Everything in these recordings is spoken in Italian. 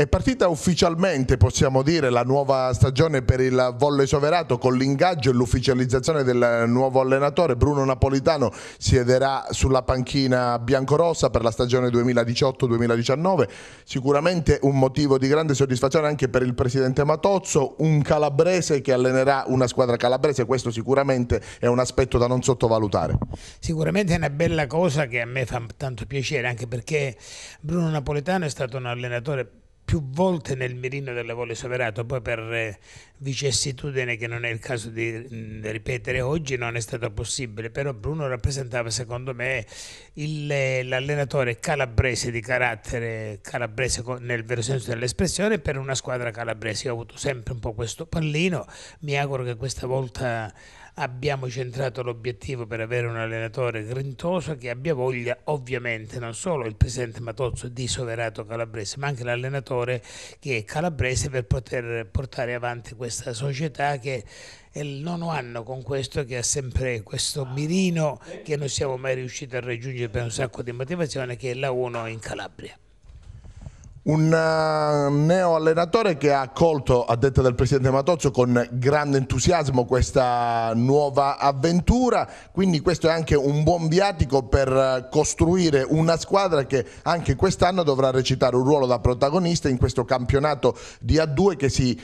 È partita ufficialmente, possiamo dire, la nuova stagione per il volle soverato con l'ingaggio e l'ufficializzazione del nuovo allenatore. Bruno Napolitano siederà sulla panchina biancorossa per la stagione 2018-2019. Sicuramente un motivo di grande soddisfazione anche per il presidente Matozzo, un calabrese che allenerà una squadra calabrese. Questo sicuramente è un aspetto da non sottovalutare. Sicuramente è una bella cosa che a me fa tanto piacere, anche perché Bruno Napolitano è stato un allenatore più volte nel mirino delle vole soverato, poi per eh, vicissitudine che non è il caso mm, di ripetere oggi non è stato possibile, però Bruno rappresentava secondo me eh, l'allenatore calabrese di carattere calabrese nel vero senso dell'espressione per una squadra calabrese. Io ho avuto sempre un po' questo pallino, mi auguro che questa volta abbiamo centrato l'obiettivo per avere un allenatore grintoso che abbia voglia ovviamente non solo il presidente Matozzo di Soverato Calabrese ma anche l'allenatore che è calabrese per poter portare avanti questa società che è il nono anno con questo che ha sempre questo mirino che non siamo mai riusciti a raggiungere per un sacco di motivazione che è la 1 in Calabria. Un eh, neo allenatore che ha accolto, a detta del presidente Matozzo, con grande entusiasmo questa nuova avventura, quindi questo è anche un buon viatico per eh, costruire una squadra che anche quest'anno dovrà recitare un ruolo da protagonista in questo campionato di A2 che si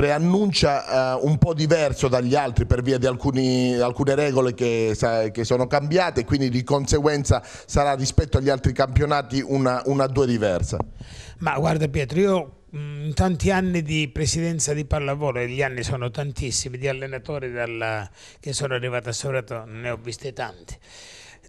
preannuncia eh, un po' diverso dagli altri per via di alcuni, alcune regole che, che, sono cambiate, quindi di conseguenza sarà rispetto agli altri campionati una, una due diversa. Ma guarda Pietro, io mm, in tanti anni di presidenza di pallavolo, e gli anni sono tantissimi, di allenatori dalla, che sono arrivato a Sorato ne ho viste tanti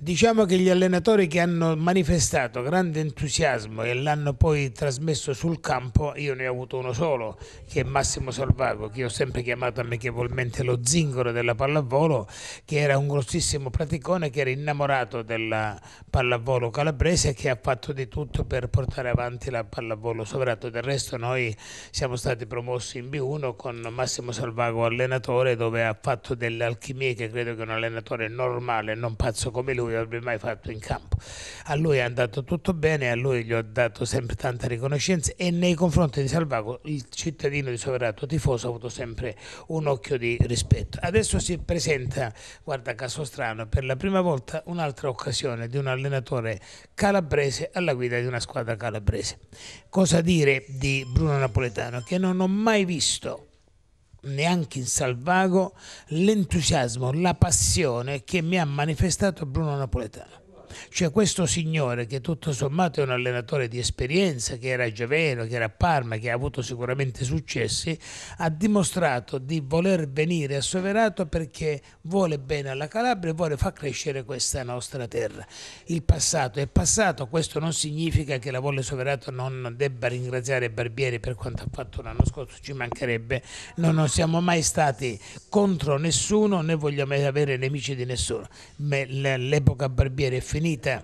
Diciamo che gli allenatori che hanno manifestato grande entusiasmo e l'hanno poi trasmesso sul campo, io ne ho avuto uno solo, che è Massimo Salvago, che ho sempre chiamato amichevolmente lo zingaro della pallavolo, che era un grossissimo praticone che era innamorato della pallavolo calabrese e che ha fatto di tutto per portare avanti la pallavolo sovrato. Del resto noi siamo stati promossi in B1 con Massimo Salvago allenatore dove ha fatto delle alchimie che credo che un allenatore normale, non pazzo come lui, lui avrebbe mai fatto in campo. A lui è andato tutto bene, a lui gli ho dato sempre tanta riconoscenza e nei confronti di Salvago, il cittadino di Soverato tifoso ha avuto sempre un occhio di rispetto. Adesso si presenta, guarda caso strano, per la prima volta un'altra occasione di un allenatore calabrese alla guida di una squadra calabrese. Cosa dire di Bruno Napoletano che non ho mai visto neanche in salvago l'entusiasmo, la passione che mi ha manifestato Bruno Napoletano. Cioè questo signore che tutto sommato è un allenatore di esperienza, che era a Giaveno, che era a Parma, che ha avuto sicuramente successi, ha dimostrato di voler venire a Soverato perché vuole bene alla Calabria e vuole far crescere questa nostra terra. Il passato è passato, questo non significa che la Volle Soverato non debba ringraziare Barbieri per quanto ha fatto l'anno scorso, ci mancherebbe, non siamo mai stati contro nessuno né vogliamo avere nemici di nessuno. L'epoca Barbieri è finita finita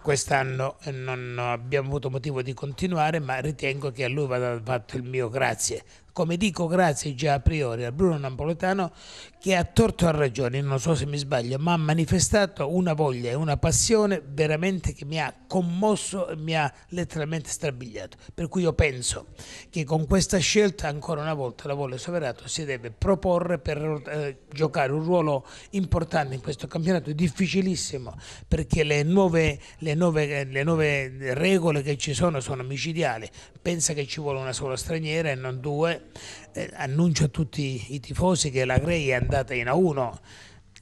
quest'anno eh, non abbiamo avuto motivo di continuare ma ritengo che a lui vada fatto il mio grazie come dico grazie già a priori a Bruno Napoletano che a torto a ragione, non so se mi sbaglio, ma ha manifestato una voglia e una passione veramente che mi ha commosso e mi ha letteralmente strabigliato. Per cui io penso che con questa scelta ancora una volta la Volle Soverato si deve proporre per eh, giocare un ruolo importante in questo campionato difficilissimo perché le nuove, le nuove, le nuove regole che ci sono sono micidiali. Pensa che ci vuole una sola straniera e non due eh, annuncio a tutti i tifosi che la Grey è andata in A1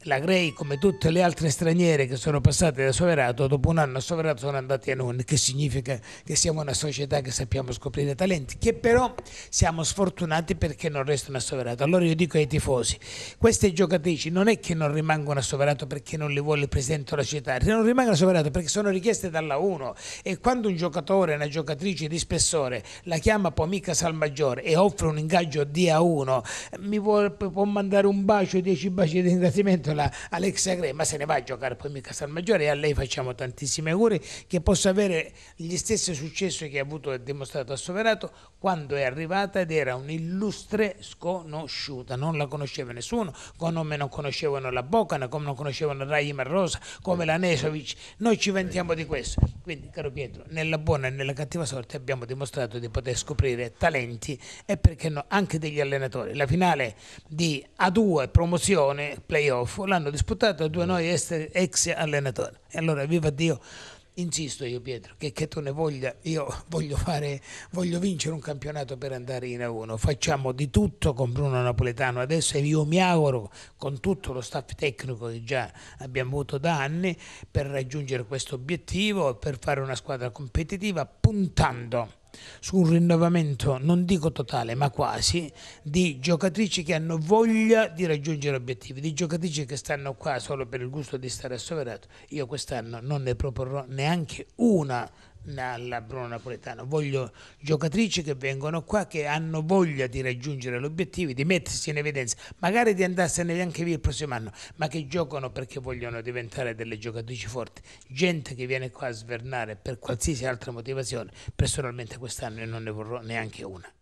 la Grey, come tutte le altre straniere che sono passate da Soverato, dopo un anno a Soverato sono andati a non, che significa che siamo una società che sappiamo scoprire talenti, che però siamo sfortunati perché non restano a Soverato. Allora io dico ai tifosi, queste giocatrici non è che non rimangono a Soverato perché non le vuole il Presidente della città, non rimangono a Soverato perché sono richieste dalla 1 e quando un giocatore, una giocatrice di spessore la chiama Pomica Salmaggiore e offre un ingaggio di A1, mi vuole, può mandare un bacio, dieci baci di ringraziamento la Alexia Crema se ne va a giocare poi mica San Maggiore e a lei facciamo tantissimi auguri che possa avere gli stessi successi che ha avuto e dimostrato a Soverato quando è arrivata ed era un'illustre sconosciuta, non la conosceva nessuno, come non conoscevano la Boccana, come non conoscevano Rai Marrosa, come la Nesovic, noi ci vantiamo di questo. Quindi caro Pietro, nella buona e nella cattiva sorte abbiamo dimostrato di poter scoprire talenti e perché no anche degli allenatori. La finale di A2 promozione, playoff, fu, l'hanno disputato due noi essere ex allenatori. E allora, viva Dio, insisto io Pietro, che, che tu ne voglia, io voglio, fare, voglio vincere un campionato per andare in A1, facciamo di tutto con Bruno Napoletano adesso e io mi auguro con tutto lo staff tecnico che già abbiamo avuto da anni per raggiungere questo obiettivo, per fare una squadra competitiva puntando su un rinnovamento, non dico totale, ma quasi, di giocatrici che hanno voglia di raggiungere obiettivi, di giocatrici che stanno qua solo per il gusto di stare a Soverato. Io quest'anno non ne proporrò neanche una alla Bruno Napoletano, voglio giocatrici che vengono qua, che hanno voglia di raggiungere gli obiettivi, di mettersi in evidenza, magari di andarsene anche via il prossimo anno, ma che giocano perché vogliono diventare delle giocatrici forti. Gente che viene qua a svernare per qualsiasi altra motivazione, personalmente quest'anno io non ne vorrò neanche una.